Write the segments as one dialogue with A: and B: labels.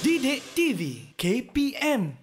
A: Didik TV KPM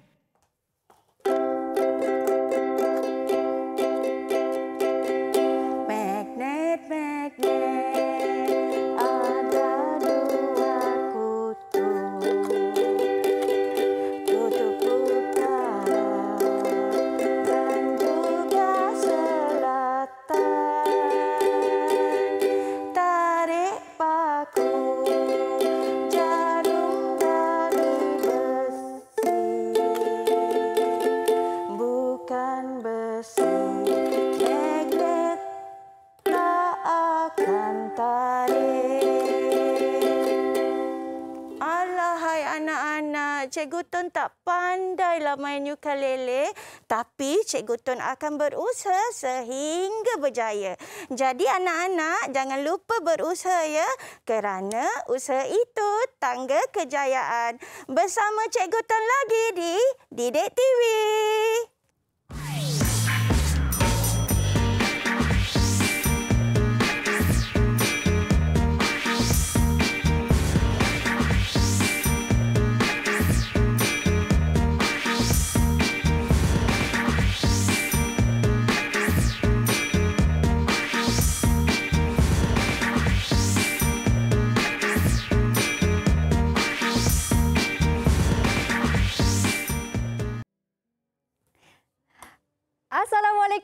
A: ukulele tapi Cikgu Tun akan berusaha sehingga berjaya. Jadi anak-anak jangan lupa berusaha ya kerana usaha itu tangga kejayaan. Bersama Cikgu Tun lagi di Didik TV.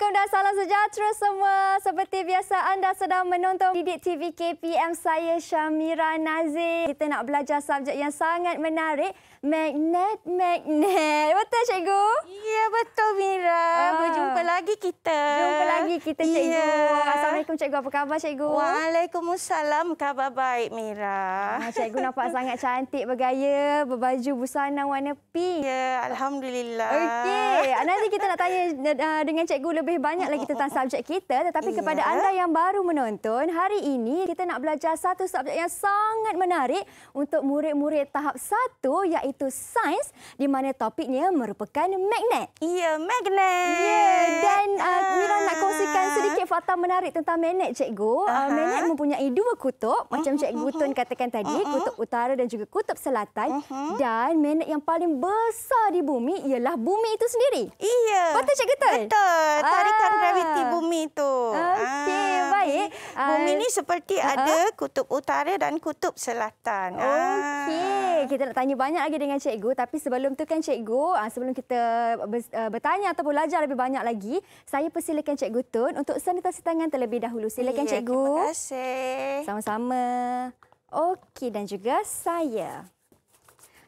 B: Assalamualaikum dan salam sejahtera semua. Seperti biasa anda sedang menonton Didik TV KPM saya Syamira Nazir. Kita nak belajar subjek yang sangat menarik. Magnet, magnet. Betul cikgu?
A: Ya betul Mira. Ah. Berjumpa lagi kita. Jumpa lagi kita cikgu. Ya. Assalamualaikum cikgu. Apa khabar cikgu? Waalaikumsalam. Khabar baik Mira. Ah, cikgu nampak
B: sangat cantik bergaya. Berbaju busana warna pink. Ya Alhamdulillah. Okey. Ah, nanti kita nak tanya uh, dengan cikgu lebih lebih banyak lagi tentang subjek kita tetapi yeah. kepada anda yang baru menonton hari ini kita nak belajar satu subjek yang sangat menarik untuk murid-murid tahap satu, iaitu sains di mana topiknya merupakan magnet. Ya, yeah, magnet. Ya, yeah. dan uh, ah. ah, Mira nak kongsikan sedikit fakta menarik tentang magnet cikgu. Uh-huh. Uh, magnet mempunyai dua kutub macam mhm, cikgu mhm. Tun katakan tadi, uh-huh. kutub utara dan juga kutub selatan uh-huh. dan magnet yang paling besar di bumi ialah bumi itu
A: sendiri. Iya. Yeah. Betul cikgu Tun? Betul. Uh, tarikan ah. graviti bumi tu. Okey, ah. baik. Bumi uh, ni seperti uh, ada kutub utara dan kutub selatan.
B: Okey, ah. kita nak tanya banyak lagi dengan cikgu. Tapi sebelum tu kan cikgu, sebelum kita bertanya atau belajar lebih banyak lagi, saya persilakan cikgu Tun untuk sanitasi tangan terlebih dahulu. Silakan yeah, cikgu. Terima kasih. Sama-sama. Okey, dan juga saya.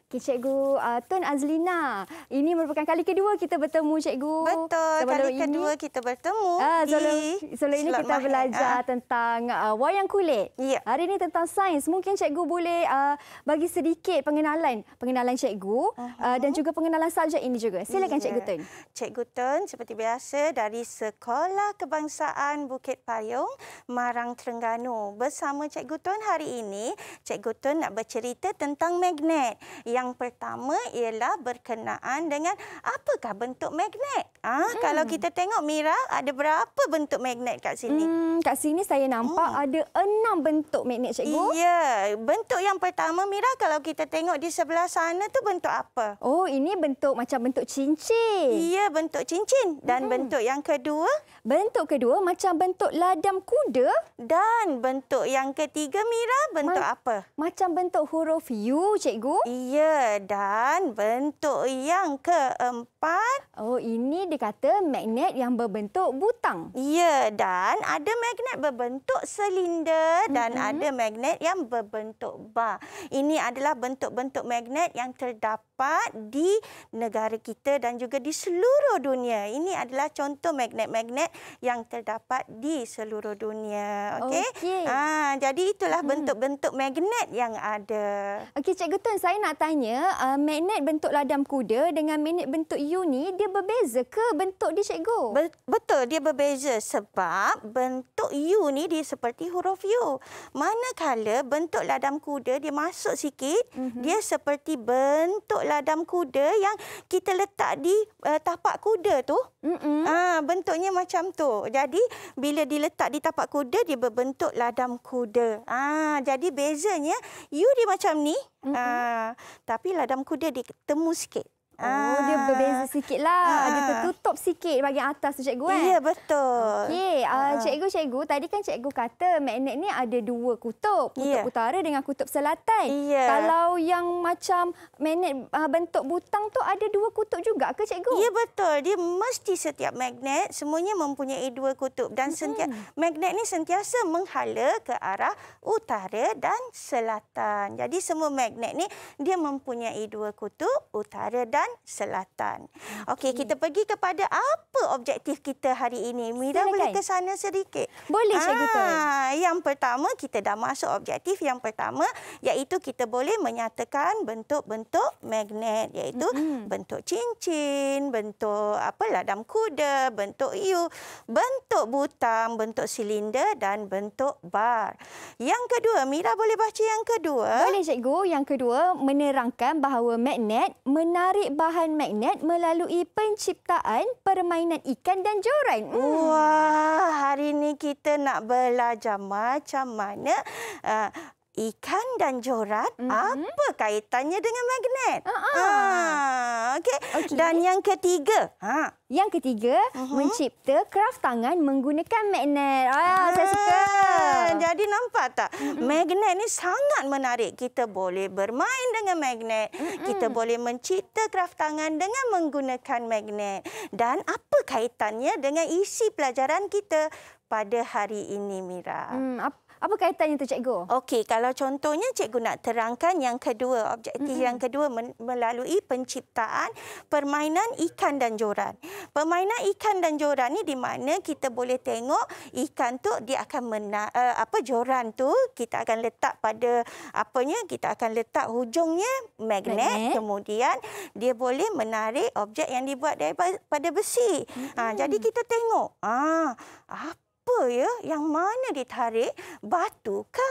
B: Cikgu uh, Tun Azlina. Ini merupakan kali kedua kita bertemu Cikgu. Betul, Sebelum kali ini. kedua kita
A: bertemu. Uh, Solo Solo ini kita belajar uh.
B: tentang uh, wayang kulit. Yeah. Hari ini tentang sains. Mungkin Cikgu boleh uh,
A: bagi sedikit
B: pengenalan, pengenalan Cikgu uh -huh. uh, dan juga pengenalan subjek ini juga. Silakan yeah. Cikgu Tun.
A: Cikgu Tun seperti biasa dari Sekolah Kebangsaan Bukit Payung, Marang Terengganu. Bersama Cikgu Tun hari ini, Cikgu Tun nak bercerita tentang magnet yang pertama ialah berkenaan dengan apakah bentuk magnet? Ah, hmm. Kalau kita tengok, Mira, ada berapa bentuk magnet kat sini? Hmm, kat sini saya nampak hmm. ada enam bentuk magnet, Cikgu. Ya, bentuk yang pertama, Mira, kalau kita tengok di sebelah sana tu bentuk apa? Oh, ini bentuk macam bentuk cincin. Ya, bentuk cincin. Dan hmm. bentuk yang kedua? Bentuk kedua macam bentuk ladam kuda. Dan bentuk yang ketiga, Mira, bentuk Ma apa? Macam bentuk huruf U, Cikgu. Iya dan bentuk yang keempat. Oh, ini dikata magnet yang berbentuk butang. Ya, dan ada magnet berbentuk silinder dan mm -hmm. ada magnet yang berbentuk bar. Ini adalah bentuk-bentuk magnet yang terdapat di negara kita dan juga di seluruh dunia. Ini adalah contoh magnet-magnet yang terdapat di seluruh dunia. Okey. Okay. Ah, jadi itulah hmm. bentuk-bentuk mm -hmm. magnet yang ada.
B: Okey, Cikgu Tun, saya nak tanya bertanya, uh, magnet bentuk ladam kuda dengan magnet bentuk U ni,
A: dia berbeza ke bentuk dia, Cikgu? Be betul, dia berbeza sebab bentuk U ni dia seperti huruf U. Manakala bentuk ladam kuda dia masuk sikit, mm -hmm. dia seperti bentuk ladam kuda yang kita letak di uh, tapak kuda tu. Mm-mm. Ah bentuknya macam tu. Jadi bila diletak di tapak kuda dia berbentuk ladam kuda. Ah jadi bezanya you di macam ni. Mm-mm. Ah tapi ladam kuda dia temu sikit. Oh, ah. dia berbeza sikit lah.
B: Ah. Dia ah. tertutup sikit bahagian atas tu cikgu kan? Ya, yeah, betul. Okey, cikgu-cikgu, ah, ah. tadi kan cikgu kata magnet ni ada dua kutub. Kutub yeah. utara dengan kutub selatan. Yeah. Kalau
A: yang macam magnet bentuk butang tu ada dua kutub juga ke cikgu? Ya, yeah, betul. Dia mesti setiap magnet semuanya mempunyai dua kutub. Dan hmm. sentia magnet ni sentiasa menghala ke arah utara dan selatan. Jadi semua magnet ni dia mempunyai dua kutub utara dan dan selatan. Okey, kita pergi kepada apa objektif kita hari ini. Mira Silakan. boleh ke sana sedikit? Boleh, Cikgu Tun. Ah, yang pertama, kita dah masuk objektif yang pertama iaitu kita boleh menyatakan bentuk-bentuk magnet iaitu hmm. bentuk cincin, bentuk apa ladam kuda, bentuk U, bentuk butang, bentuk silinder dan bentuk bar. Yang kedua, Mira boleh baca yang kedua? Boleh, Cikgu.
B: Yang kedua, menerangkan bahawa magnet menarik bahan magnet melalui
A: penciptaan permainan ikan dan joran. Hmm. Wah, hari ini kita nak belajar macam mana uh, ikan dan jorat mm -hmm. apa kaitannya dengan magnet? Uh ah, -huh. Ah. Ah, okey. Okay. Dan yang ketiga. Ha. Yang ketiga uh mhm. -huh. mencipta kraft tangan menggunakan magnet. Ah, ah, saya suka. Jadi nampak tak? Mm -hmm. Magnet ini sangat menarik. Kita boleh bermain dengan magnet. Mm -hmm. Kita boleh mencipta kraft tangan dengan menggunakan magnet. Dan apa kaitannya dengan isi pelajaran kita pada hari ini Mira? Mm, apa apa kaitannya tu cikgu? Okey, kalau contohnya cikgu nak terangkan yang kedua, objektif mm -hmm. yang kedua melalui penciptaan permainan ikan dan joran. Permainan ikan dan joran ni di mana kita boleh tengok ikan tu dia akan mena uh, apa joran tu kita akan letak pada apanya kita akan letak hujungnya magnet, magnet. kemudian dia boleh menarik objek yang dibuat daripada besi. Mm -hmm. ha, jadi kita tengok ah ha, apa apa ya yang mana ditarik? Batu ke?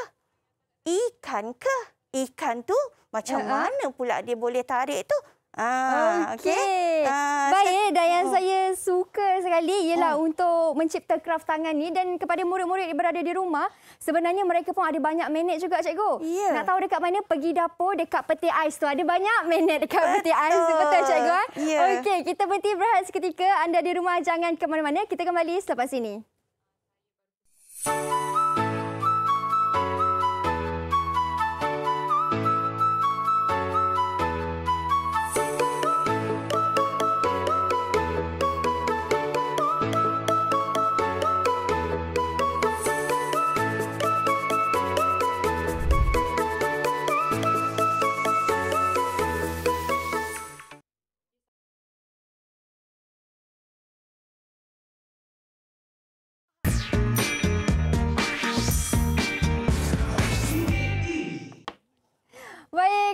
A: Ikan ke? Ikan tu macam uh -huh. mana pula dia boleh tarik tu? Ah, okey. Okay. Ah, Baik, dan yang oh.
B: saya suka sekali ialah oh. untuk mencipta kraft tangan ni dan kepada murid-murid yang berada di rumah, sebenarnya mereka pun ada banyak minit juga, Cikgu. Yeah. Nak tahu dekat mana? Pergi dapur dekat peti ais tu. Ada banyak minit dekat Betul. peti ais Betul, Cikgu. Yeah. Ya. Okey, kita berhenti berhenti seketika. Anda di rumah, jangan ke mana-mana. Kita kembali selepas ini. Thank you.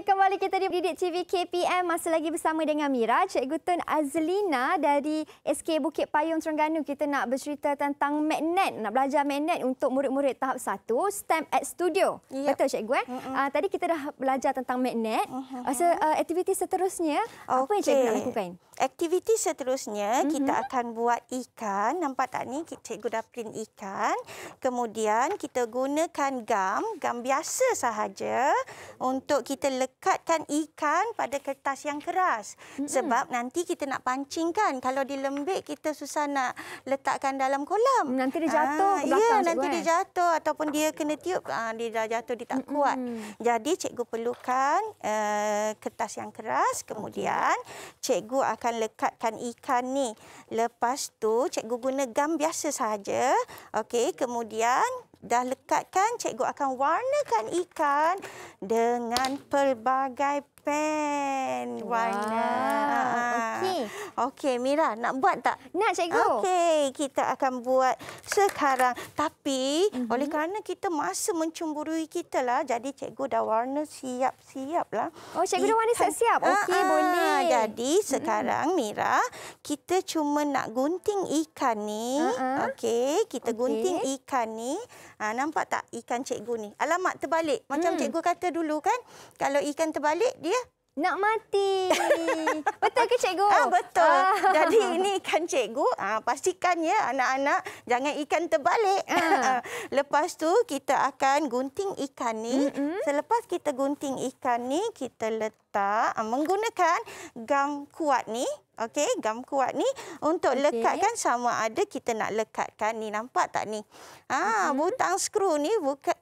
B: El kembali kita di Didik TV KPM masih lagi bersama dengan Mira, Cikgu Tun Azlina dari SK Bukit Payung Terengganu. Kita nak bercerita tentang magnet, nak belajar magnet untuk murid-murid tahap 1 STEM at Studio. Yep. Betul Cikgu eh? Uh, tadi kita dah belajar tentang
A: magnet. Uh-huh. So, uh, aktiviti seterusnya okay. apa yang Cikgu nak lakukan? Aktiviti seterusnya uh-huh. kita akan buat ikan. Nampak tak ni Cikgu dah print ikan. Kemudian kita gunakan gam, gam biasa sahaja untuk kita lekat siapkan ikan pada kertas yang keras. Sebab nanti kita nak pancing kan. Kalau dilembik, kita susah nak letakkan dalam kolam. Nanti dia jatuh. Aa, ah, ya, nanti dia jatuh. Ataupun dia kena tiup, aa, ah, dia dah jatuh, dia tak kuat. Jadi, cikgu perlukan uh, kertas yang keras. Kemudian, cikgu akan lekatkan ikan ni. Lepas tu, cikgu guna gam biasa sahaja. Okey, kemudian dah lekat kan? cikgu akan warnakan ikan dengan pelbagai pen wow. warna. Ah. Okey. Okey, Mira nak buat tak? Nak, cikgu. Okey, kita akan buat sekarang. Tapi mm -hmm. oleh kerana kita masa mencemburui kita lah, jadi cikgu dah warna siap siap lah. Oh, cikgu ikan. dah warna siap-siap. Okey, ah, ah. boleh. Jadi mhm. sekarang Mira, kita cuma nak gunting ikan ni. Uh -huh. Okey, kita okay. gunting ikan ni. Ha, nampak tak ikan cikgu ni? Alamak, terbalik. Macam hmm. cikgu kata dulu kan, kalau ikan terbalik, dia... Nak mati. betul ke cikgu? Ah, betul. Ah. Jadi ini ikan cikgu. Ah, pastikan ya anak-anak jangan ikan terbalik. Ah. ah. Lepas tu kita akan gunting ikan ni. Mm -hmm. Selepas kita gunting ikan ni, kita letak ah, menggunakan gang kuat ni. Okey, gam kuat ni untuk okay. lekatkan sama ada kita nak lekatkan ni nampak tak ni? Ah, uh mm-hmm. -huh. butang skru ni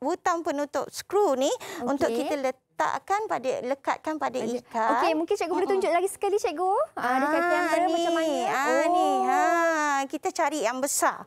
A: butang penutup skru ni okay. untuk kita letak letakkan pada lekatkan pada ikat. Okey, mungkin cikgu boleh tunjuk lagi sekali cikgu. Ah, ah kaki yang macam mana? Ah oh. ni. Ha, kita cari yang besar.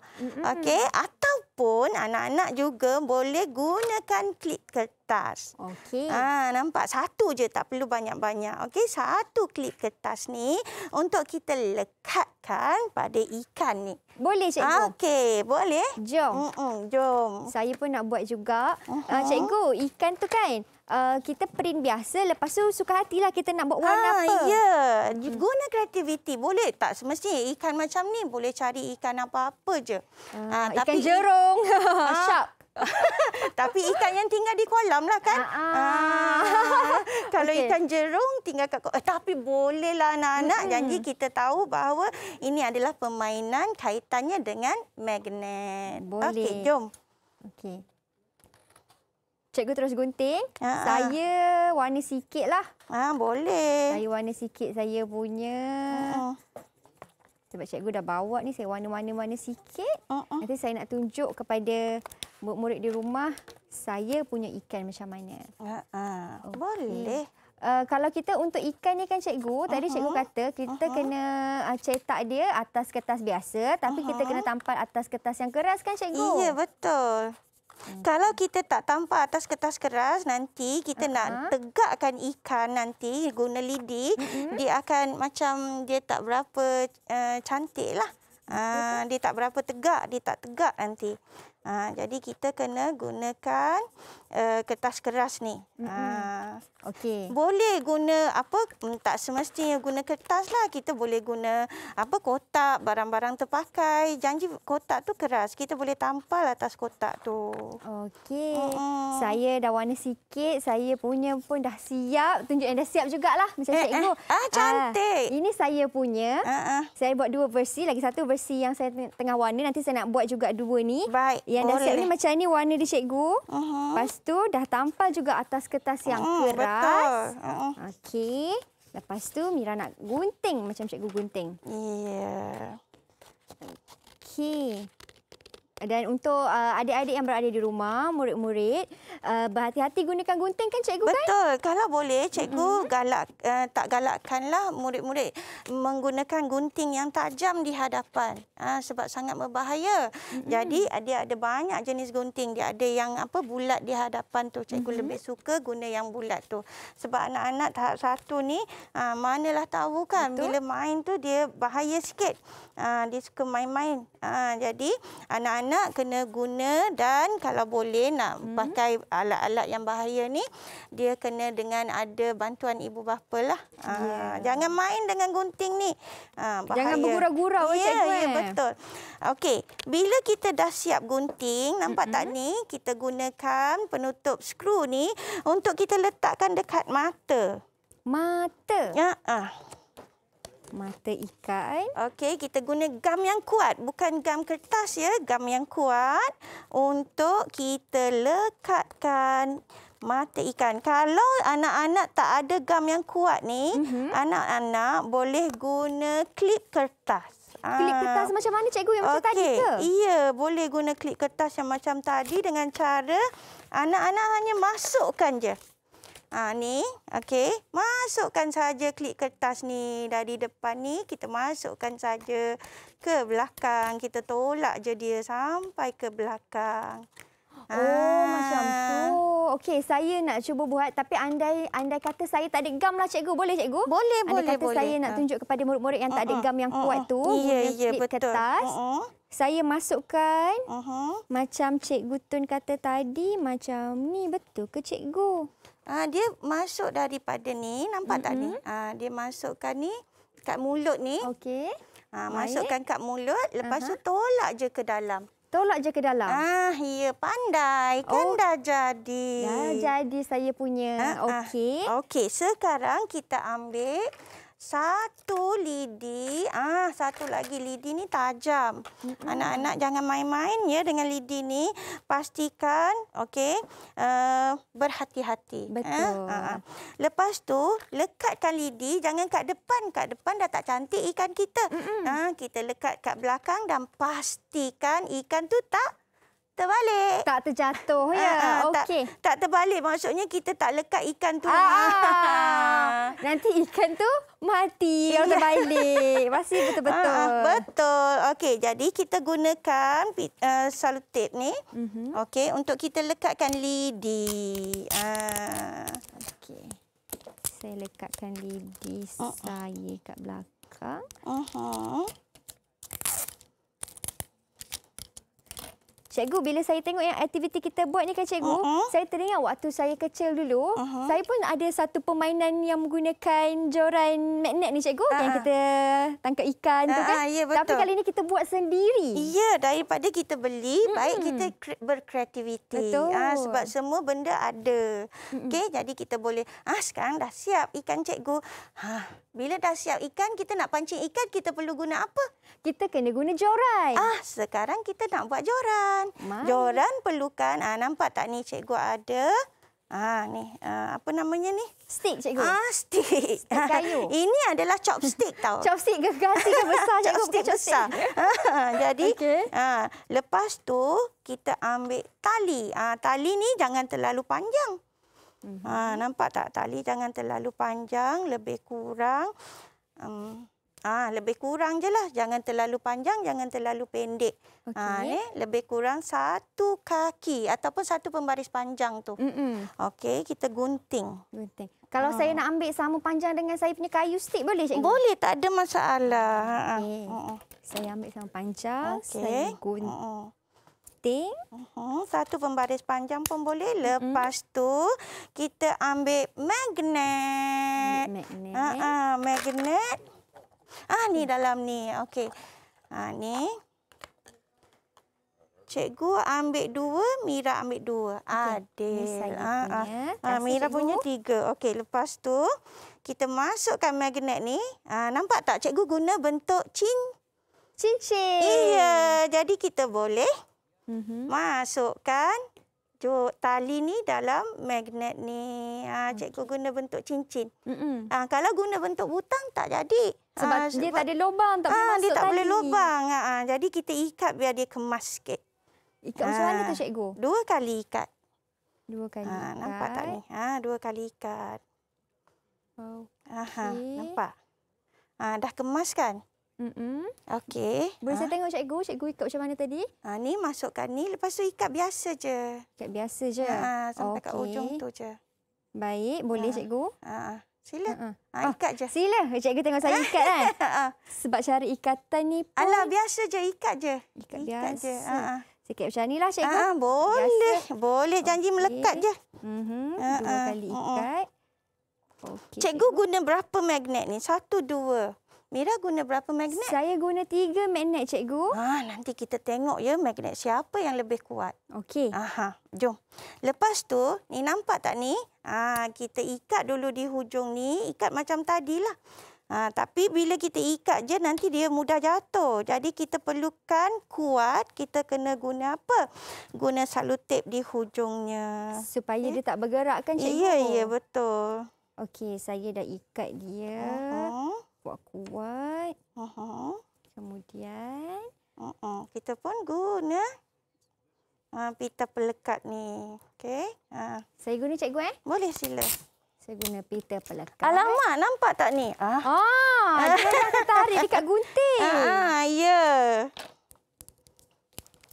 A: Okey, ataupun anak-anak juga boleh gunakan klip kertas. Okey. Ah nampak satu je tak perlu banyak-banyak. Okey, satu klip kertas ni untuk kita lekatkan pada ikan ni. Boleh cikgu. Ah, Okey, boleh. Jom. Mm -mm, jom.
B: Saya pun nak buat juga. Uh ah, -huh. cikgu, ikan tu kan? uh, kita print biasa
A: lepas tu suka hati lah kita nak buat warna ah, apa. Ya, yeah. Hmm. guna kreativiti boleh tak semestinya ikan macam ni boleh cari ikan apa-apa je. Ah, ah, tapi, ikan jerung, ah. syak. tapi ikan yang tinggal di kolam lah kan. Ah, ah. Ah. Kalau okay. ikan jerung tinggal kat kolam. Eh, tapi bolehlah anak-anak. Hmm. Janji kita tahu bahawa ini adalah permainan kaitannya dengan magnet. Boleh. Okey, jom. Okey. Cikgu terus gunting. Ha. Saya warna
B: sikit lah. Ha, boleh. Saya warna sikit saya punya. Sebab cikgu dah bawa ni saya warna-warna sikit. Ha. Nanti saya nak tunjuk kepada murid-murid di rumah. Saya punya ikan macam mana. Ha. Ha. Okay. Boleh. Uh, kalau kita untuk ikan ni kan cikgu, uh -huh. tadi cikgu kata kita uh -huh. kena uh, cetak
A: dia atas kertas biasa tapi uh -huh. kita kena tampal atas kertas yang keras kan cikgu? Ya, betul. Kalau kita tak tampar atas kertas keras, nanti kita uh -huh. nak tegakkan ikan nanti guna lidi, uh -huh. dia akan macam dia tak berapa uh, eh, cantik lah. Uh, ah, dia tak berapa tegak, dia tak tegak nanti. Ha, jadi kita kena gunakan uh, kertas keras ni. Mm-hmm. Okey. Boleh guna apa? Mm, tak semestinya guna kertas lah. Kita boleh guna apa? Kotak, barang-barang terpakai. Janji kotak tu keras. Kita boleh tampal atas kotak tu. Okey. Mm-hmm. Saya dah warna sikit. Saya punya pun dah siap.
B: Tunjuk yang dah siap jugalah macam eh, cikgu. Eh. Ah, ah, cantik. Ha, ini saya punya. Uh-uh. Saya buat dua versi, lagi satu versi yang saya tengah warna. Nanti saya nak buat juga dua ni. Baik. Yang dah oh, siap ni macam ni warna dia cikgu. Uh -huh. Lepas tu dah tampal juga atas kertas yang uh ah, -huh, keras. Uh -huh. Okey. Lepas tu Mira nak gunting macam cikgu gunting. Ya. Yeah. Okey. Dan untuk uh, adik-adik yang
A: berada di rumah, murid-murid, uh, berhati-hati gunakan gunting kan cikgu Betul. kan? Betul. Kalau boleh cikgu mm-hmm. galak uh, tak galakkanlah murid-murid menggunakan gunting yang tajam di hadapan. Uh, sebab sangat berbahaya. Mm-hmm. Jadi dia ada banyak jenis gunting. Dia ada yang apa bulat di hadapan tu. Cikgu mm-hmm. lebih suka guna yang bulat tu. Sebab anak-anak tahap satu ni uh, manalah tahu kan Betul. bila main tu dia bahaya sikit. Ah, dia suka main-main. Ah, jadi anak-anak kena guna dan kalau boleh nak hmm. pakai alat-alat yang bahaya ni, dia kena dengan ada bantuan ibu bapa lah. Ha, yeah. Ya. Jangan main dengan gunting ni. Ha, Jangan bergurau-gurau. Ya, yeah, ya, yeah, betul. Okey, bila kita dah siap gunting, nampak mm -hmm. tak ni? Kita gunakan penutup skru ni untuk kita letakkan dekat mata. Mata? Ya. Ah mata ikan. Okey, kita guna gam yang kuat, bukan gam kertas ya, gam yang kuat untuk kita lekatkan mata ikan. Kalau anak-anak tak ada gam yang kuat ni, mhm. anak-anak mm -hmm. boleh guna klip kertas. Klip ah. kertas
B: macam mana cikgu yang okay. macam tadi ke? Iya,
A: boleh guna klip kertas yang macam tadi dengan cara anak-anak hanya masukkan je. Ha, ni, okey. Masukkan saja klik kertas ni dari depan ni. Kita masukkan saja ke belakang. Kita tolak je dia sampai ke belakang. Ha. Oh, macam tu. Okey, saya nak cuba buat tapi andai andai kata
B: saya tak ada gam lah cikgu. Boleh cikgu? Boleh, andai boleh. Andai kata boleh. saya nak ha. tunjuk kepada murid-murid yang uh -huh. tak ada gam yang uh -huh. kuat tu. Ya, ya, betul. Kertas. Uh -huh. Saya masukkan uh mm-hmm. -huh. macam cikgu
A: Tun kata tadi, macam ni betul ke cikgu? Uh, dia masuk daripada ni, nampak mm -hmm. tak ni? Uh, dia masukkan ni kat mulut ni. Okey. Uh, masukkan kat mulut, lepas uh tu tolak je ke dalam. Tolak je ke dalam? Ah, ya, pandai. Kan oh. dah jadi. Dah jadi saya punya. Okey. Okey, sekarang kita ambil satu lidi. Ah, satu lagi lidi ni tajam. Anak-anak jangan main-main ya dengan lidi ni. Pastikan okey, uh, berhati-hati. Betul. Ha? Ha -ha. Lepas tu lekatkan lidi, jangan kat depan. Kat depan dah tak cantik ikan kita. Mm -mm. Ha, kita lekat kat belakang dan pastikan ikan tu tak terbalik. Tak terjatuh ya. Ah, ah, Okey. Tak, tak terbalik maksudnya kita tak lekat ikan tu. Ah, Nanti ikan tu mati ya. kalau terbalik. Pasti betul-betul. Betul. Okey, jadi kita gunakan uh, salutip ni. Mm -hmm. Okey, untuk kita lekatkan lidi. Uh. Okey. Saya lekatkan lidi uh saya kat belakang. Aha. Uh -huh.
B: Cikgu, bila saya tengok yang aktiviti kita buat ni kan cikgu, uh -huh. saya teringat waktu saya kecil dulu, uh -huh. saya pun ada satu permainan yang menggunakan joran magnet ni cikgu, uh -huh. yang ah. kita tangkap ikan uh -huh. tu ah, kan. Uh -huh. yeah, betul. Tapi kali
A: ni kita buat sendiri. Ya, yeah, daripada kita beli, -hmm. baik kita berkreativiti. Ah, betul. Ha, sebab semua benda ada. Hmm. Okay, jadi kita boleh, ah ha, sekarang dah siap ikan cikgu. Ha. Bila dah siap ikan, kita nak pancing ikan, kita perlu guna apa? Kita kena guna joran. Ah, sekarang kita nak buat joran perlukan. Mai. Joran perlukan. Ah nampak tak ni cikgu ada? Ah ni, ah, apa namanya ni? Stick cikgu. Ah stick. stick kayu. Ini adalah chopstick tau. chopstick ke gasing ke besar cikgu? chopstick besar. Ah, jadi, okay. ah lepas tu kita ambil tali. Ah tali ni jangan terlalu panjang. Mhm. Ah nampak tak tali jangan terlalu panjang, lebih kurang um, Ah, lebih kurang je lah. Jangan terlalu panjang, jangan terlalu pendek. Okay. Ah, eh? Lebih kurang satu kaki ataupun satu pembaris panjang tu. Mm -mm. Okey, kita gunting. Gunting. Kalau ah. saya nak ambil sama panjang dengan saya punya kayu stick boleh cikgu? Boleh, tak ada masalah. Okay. Ah. ah. Saya ambil sama panjang, okay. saya gunting. Ah. Ting. Uh -huh. Satu pembaris panjang pun boleh. Lepas mm -hmm. tu kita ambil magnet. Magnet. Uh -uh. Magnet. Ah ni dalam ni. Okey. Ah ni. Cikgu ambil dua, Mira ambil dua. Okay. Adil. Ha, ha. Ha, Mira cikgu. punya tiga. Okey, lepas tu kita masukkan magnet ni. Ha, nampak tak cikgu guna bentuk cin? cincin? Iya, jadi kita boleh mm -hmm. masukkan tu tali ni dalam magnet ni. Ha, cikgu okay. guna bentuk cincin. Ha, kalau guna bentuk butang tak jadi. Sebab, ha, sebab dia tak
B: ada lubang tak ha, boleh masuk tali. Dia tak tali. boleh lubang.
A: Ha, ha, jadi kita ikat biar dia kemas sikit. Ikat ha, macam mana tu cikgu? Dua kali ikat. Dua kali ha, ikat. Nampak tak ni? Ha, dua kali ikat. Okay. Aha, nampak? Ha, dah kemas kan? Mm-mm. Okay. Boleh ha? saya ah. tengok cikgu? Cikgu ikat macam mana tadi? Ha, ni masukkan ni. Lepas tu ikat biasa
B: je. Ikat biasa je? Ha, sampai okay. kat ujung tu je. Baik. Boleh ha. cikgu? Ha.
A: Sila. Ha. Ha,
B: ikat je. Sila. Cikgu tengok saya ikat kan? ha. Sebab cara ikatan
A: ni pun... Alah, biasa je. Ikat je. Ikat, ikat biasa. Je. Ha. Sikit macam ni lah cikgu. Ha, boleh. Biasa. Boleh. Janji okay. melekat je. Mm-hmm. Ha. Dua kali ikat. Ha. Okay. Cikgu guna berapa magnet ni? Satu, dua. Mira guna berapa magnet? Saya guna tiga magnet, cikgu. Ha, nanti kita tengok ya magnet siapa yang lebih kuat. Okey. Aha, jom. Lepas tu, ni nampak tak ni? Ha, kita ikat dulu di hujung ni, ikat macam tadilah. Ha, tapi bila kita ikat je nanti dia mudah jatuh. Jadi kita perlukan kuat, kita kena guna apa? Guna salutip di hujungnya. Supaya eh? dia tak bergerak kan cikgu? Iya, iya betul. Okey, saya dah ikat dia. Uh mhm. -huh kuat-kuat. Aha. Kemudian. Uh -uh. Kita pun guna uh, pita pelekat ni. Okey. Uh. Saya guna cikgu eh? Boleh sila. Saya guna pita pelekat. Alamak, nampak tak ni? Ah, ah dia dah dekat gunting. Ah, ah ya. Yeah.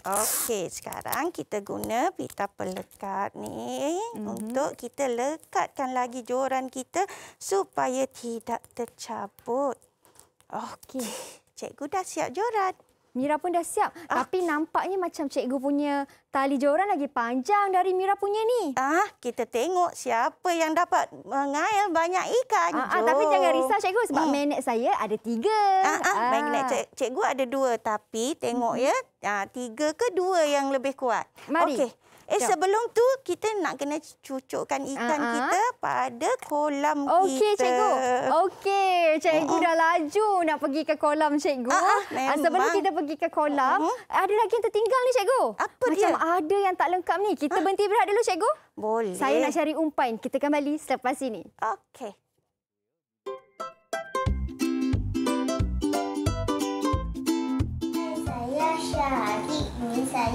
A: Okey, sekarang kita guna pita pelekat ni mm-hmm. untuk kita lekatkan lagi joran kita supaya tidak tercabut. Okey, cikgu dah
B: siap joran. Mira pun dah siap. Ah. Tapi nampaknya macam cikgu punya tali joran lagi
A: panjang dari Mira punya ni. Ah, kita tengok siapa yang dapat mengail banyak ikan. Ah, ah, tapi jangan risau cikgu sebab hmm. magnet saya ada tiga. Ah, ah, ah. Magnet cik, cikgu ada dua tapi tengok hmm. ya. Ah, tiga ke dua yang lebih kuat. Mari. Okay. Eh Jom. sebelum tu kita nak kena cucukkan ikan uh-huh. kita pada kolam okay, kita. Okey cikgu. Okey cikgu uh-huh. dah laju nak pergi ke kolam cikgu. Uh-huh.
B: Sebelum kita pergi ke kolam uh-huh. ada lagi yang tertinggal ni cikgu. Apa Macam dia? Macam ada yang tak lengkap ni. Kita uh-huh. berhenti berehat dulu cikgu. Boleh. Saya nak cari umpan. Kita kembali selepas ini. Okey.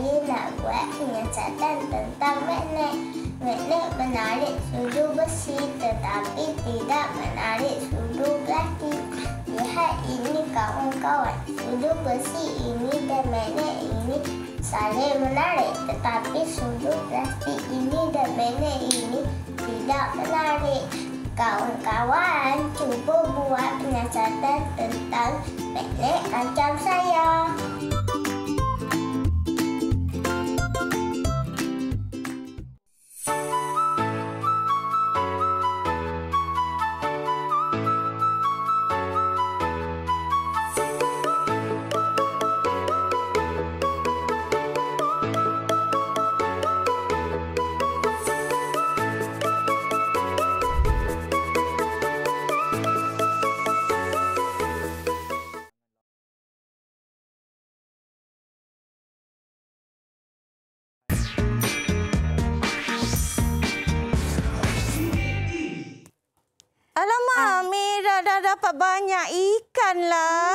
B: như nak buat nhà tentang tan tận menarik mẹ besi, tetapi tidak menarik nói plastik. Lihat ini kawan-kawan, từ besi ini dan đó ini saling menarik, tetapi du plastik ini dan hai ini tidak menarik. kawan kawan cuba buat penyiasatan tentang magnet macam saya.
A: Alamak, ah. Merah dah dapat banyak ikan lah.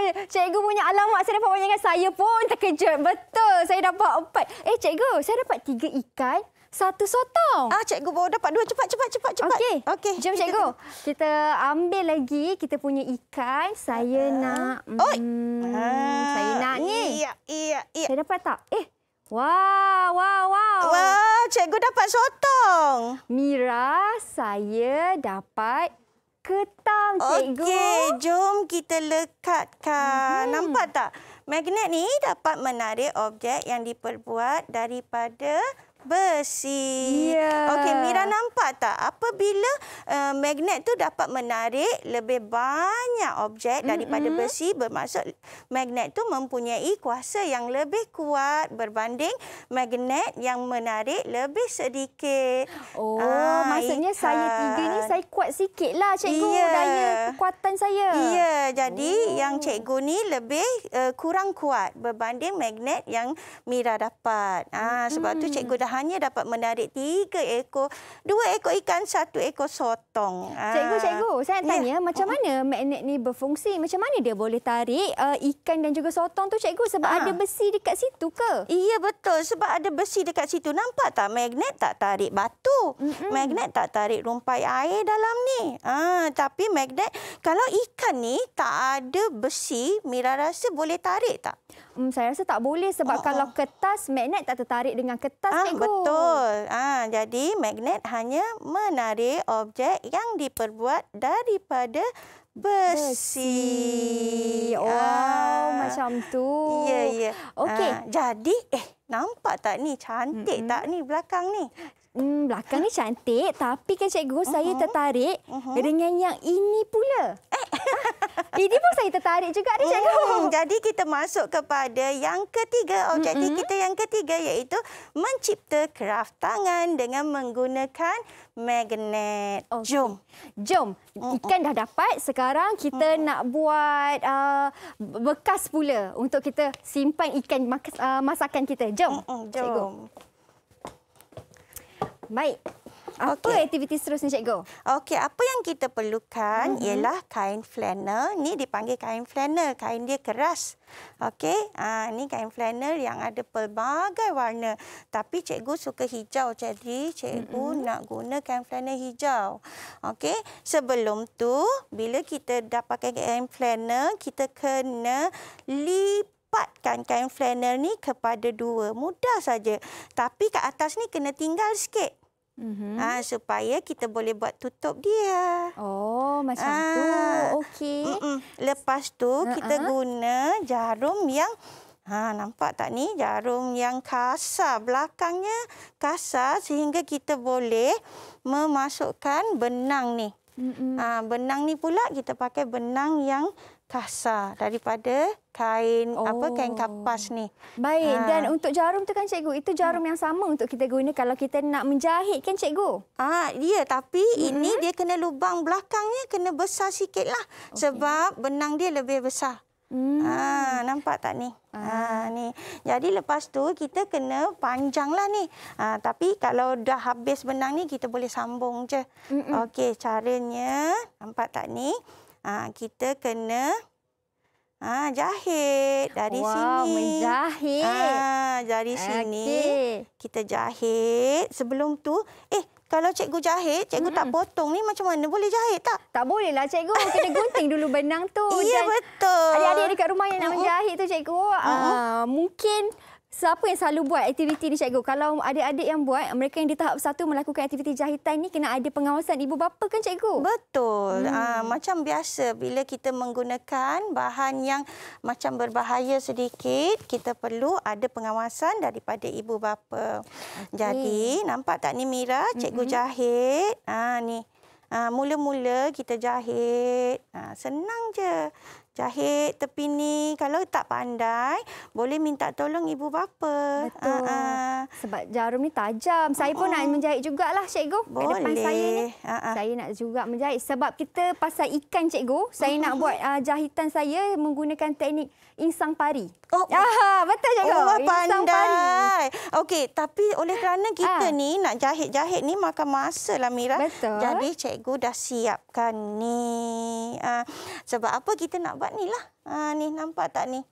A: Ya, ya,
B: cikgu punya alamak saya dapat banyak ikan. Saya pun terkejut. Betul, saya dapat empat. Eh, cikgu, saya dapat tiga ikan, satu sotong. Ah, cikgu baru dapat dua. Cepat, cepat, cepat. cepat. Okey, okay. jom kita cikgu. Kita ambil lagi kita punya ikan. Saya uh. nak... Oh. Hmm, uh. Saya nak ni. Iya, iya, iya. Saya dapat tak? Eh, Wah, wah, wah. Wah, cikgu dapat sotong. Mira, saya
A: dapat ketam cikgu. Okey, jom kita lekatkan. Hmm. Nampak tak? Magnet ni dapat menarik objek yang diperbuat daripada besi. Yeah. Okey, Mira nampak tak apabila uh, magnet tu dapat menarik lebih banyak objek daripada mm-hmm. besi bermaksud magnet tu mempunyai kuasa yang lebih kuat berbanding magnet yang menarik lebih sedikit. Oh, ah, maksudnya ikan. saya tiga ni saya kuat sikitlah cikgu yeah. daya kekuatan saya. Ya, jadi oh. yang cikgu ni lebih uh, kurang kuat berbanding magnet yang Mira dapat. Ah, sebab mm-hmm. tu cikgu dah hanya dapat menarik tiga ekor, dua ekor ikan, satu ekor sotong. Cikgu, ah. cikgu, saya nak ya. tanya ya. macam mana magnet ni berfungsi? Macam mana dia boleh tarik uh, ikan dan juga sotong tu cikgu sebab ha. ada besi dekat situ ke? Iya betul, sebab ada besi dekat situ. Nampak tak magnet tak tarik batu? Mm -mm. Magnet tak tarik rumpai air dalam ni. Ah, tapi magnet kalau ikan ni tak ada besi, Mira rasa boleh tarik tak? um, saya rasa tak boleh sebab oh, kalau oh. kertas magnet tak tertarik dengan kertas ah, cikgu. Betul. Ah, jadi magnet hanya menarik objek yang diperbuat daripada besi. besi. Wow, oh, ah. macam tu. Ya, yeah, ya. Yeah. Okey. Ah, jadi, eh nampak tak ni cantik mm -hmm. tak ni belakang ni? Hmm, belakang ni cantik tapi kan cikgu uh -huh. saya mm-hmm. tertarik uh mm-hmm. -huh. dengan yang ini pula. Eh. Ini pun saya tertarik juga ni cikgu. Hmm, oh, jadi kita masuk kepada yang ketiga. Objektif mm-hmm. kita yang ketiga iaitu mencipta kraft tangan dengan menggunakan magnet. Okay. Jom. Jom. Ikan dah dapat. Sekarang kita mm-hmm. nak buat uh,
B: bekas pula untuk kita simpan ikan uh, masakan kita. Jom. Mm-hmm. Jom. Cikgu.
A: Baik. Okay. Apa aktiviti seterusnya cikgu? Okey, apa yang kita perlukan -hmm. ialah kain flannel. Ni dipanggil kain flannel, kain dia keras. Okey, ah ni kain flannel yang ada pelbagai warna. Tapi cikgu suka hijau, jadi cikgu -hmm. nak guna kain flannel hijau. Okey, sebelum tu bila kita dah pakai kain flannel, kita kena lipat Lipatkan kain flannel ni kepada dua. Mudah saja. Tapi kat atas ni kena tinggal sikit. Mm-hmm. Ah, supaya kita boleh buat tutup dia. Oh, macam ah. tu. Okey. Lepas tu uh-uh. kita guna jarum yang ha nampak tak ni? Jarum yang kasar belakangnya kasar sehingga kita boleh memasukkan benang ni. Mm-hmm. Ah, benang ni pula kita pakai benang yang kasar daripada kain oh. apa kain kapas ni. Baik ha. dan untuk jarum tu kan cikgu itu jarum ha. yang sama untuk kita guna kalau kita nak menjahit kan cikgu. Ah ha, ya tapi hmm. ini dia kena lubang belakangnya kena besar sikitlah okay. sebab benang dia lebih besar. Hmm. Ha nampak tak ni? Ha. ha ni. Jadi lepas tu kita kena panjanglah ni. Ha tapi kalau dah habis benang ni kita boleh sambung je. Hmm. Okey caranya nampak tak ni? ha, kita kena ha, jahit dari wow, sini. Wow, menjahit. Ha, dari okay. sini kita jahit. Sebelum tu, eh kalau cikgu jahit, cikgu hmm. tak potong ni macam mana? Boleh jahit tak? Tak boleh lah cikgu. Kena gunting dulu benang tu. Iya betul. Adik-adik dekat
B: rumah yang nak menjahit tu cikgu. Uh -huh. uh, mungkin... Siapa yang selalu buat aktiviti ni cikgu? Kalau ada adik yang buat, mereka yang di tahap satu melakukan aktiviti jahitan ni kena ada pengawasan ibu bapa kan cikgu?
A: Betul. Ah, hmm. Aa, macam biasa bila kita menggunakan bahan yang macam berbahaya sedikit, kita perlu ada pengawasan daripada ibu bapa. Okay. Jadi, nampak tak ni Mira, cikgu -hmm. jahit. Ah ni. Ah, mula-mula kita jahit. Ha, senang je jahit tepi ni. Kalau tak pandai, boleh minta tolong ibu bapa. Betul. Ha -ha. Sebab
B: jarum ni tajam. Saya pun oh. nak menjahit jugalah, Cikgu. Boleh. Depan saya, ni, ha -ha. saya nak juga menjahit. Sebab kita pasal ikan, Cikgu. Saya uh -huh. nak buat uh, jahitan saya menggunakan teknik
A: insang pari. Oh, Aha, oh. betul juga. Oh, pandai. Okey, tapi oleh kerana kita ha. ni nak jahit-jahit ni makan masa lah Mira. Betul. Jadi cikgu dah siapkan ni. Ha. sebab apa kita nak buat ni lah. Ha, ni nampak tak ni?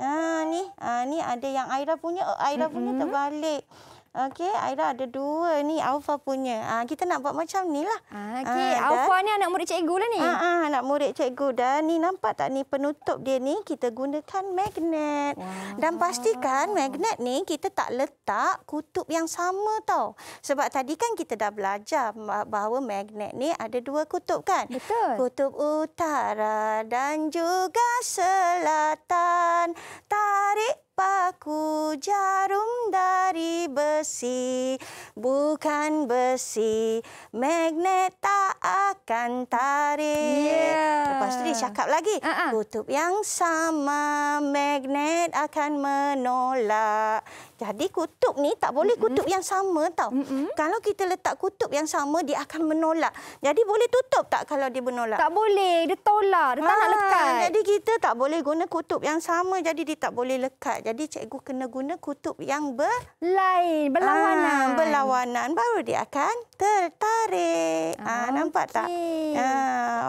A: Ha, ni, ha, ni ada yang Aira punya. Oh, Aira mm -hmm. punya terbalik. Okey, Aira ada dua ni Alfa punya. Ah kita nak buat macam nilah. Ah, ah okey, Alfa ni anak murid cikgu lah ni. Ah, ah anak murid cikgu dan ni nampak tak ni penutup dia ni kita gunakan magnet. Wow. Dan pastikan magnet ni kita tak letak kutub yang sama tau. Sebab tadi kan kita dah belajar bahawa magnet ni ada dua kutub kan? Betul. Kutub utara dan juga selatan. Tarik apaku jarum dari besi bukan besi magnet tak akan tarik yeah. lepas tu dia cakap lagi uh -uh. kutub yang sama magnet akan menolak jadi kutub ni tak boleh mm -mm. kutub yang sama tau. Mm -mm. Kalau kita letak kutub yang sama, dia akan menolak. Jadi boleh tutup tak kalau dia menolak? Tak boleh. Dia tolak. Dia ha, tak nak ah, lekat. Jadi kita tak boleh guna kutub yang sama. Jadi dia tak boleh lekat. Jadi cikgu kena guna kutub yang berlain, ah, Berlawanan. Ha, berlawanan. Baru dia akan tertarik. Ha, ah, okay. Nampak tak? Ha,